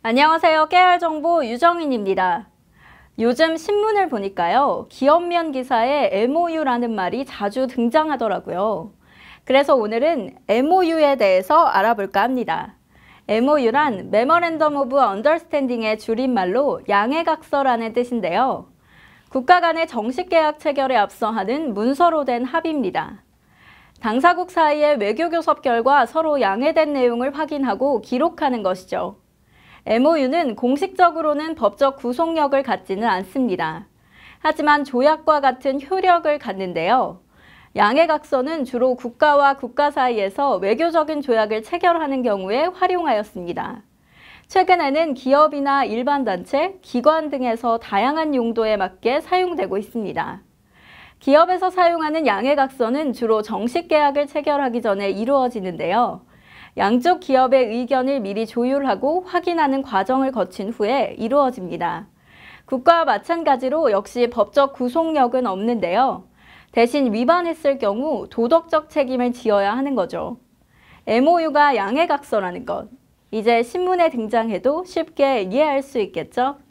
안녕하세요. 깨알 정보 유정인입니다. 요즘 신문을 보니까요. 기업면 기사에 MOU라는 말이 자주 등장하더라고요. 그래서 오늘은 MOU에 대해서 알아볼까 합니다. MOU란 메모랜덤 오브 언더스탠딩의 줄임말로 양해각서라는 뜻인데요. 국가 간의 정식 계약 체결에 앞서 하는 문서로 된 합의입니다. 당사국 사이의 외교 교섭 결과 서로 양해된 내용을 확인하고 기록하는 것이죠. MOU는 공식적으로는 법적 구속력을 갖지는 않습니다. 하지만 조약과 같은 효력을 갖는데요. 양해각서는 주로 국가와 국가 사이에서 외교적인 조약을 체결하는 경우에 활용하였습니다. 최근에는 기업이나 일반 단체, 기관 등에서 다양한 용도에 맞게 사용되고 있습니다. 기업에서 사용하는 양해각서는 주로 정식 계약을 체결하기 전에 이루어지는데요. 양쪽 기업의 의견을 미리 조율하고 확인하는 과정을 거친 후에 이루어집니다. 국가와 마찬가지로 역시 법적 구속력은 없는데요. 대신 위반했을 경우 도덕적 책임을 지어야 하는 거죠. MOU가 양해각서라는 것. 이제 신문에 등장해도 쉽게 이해할 수 있겠죠?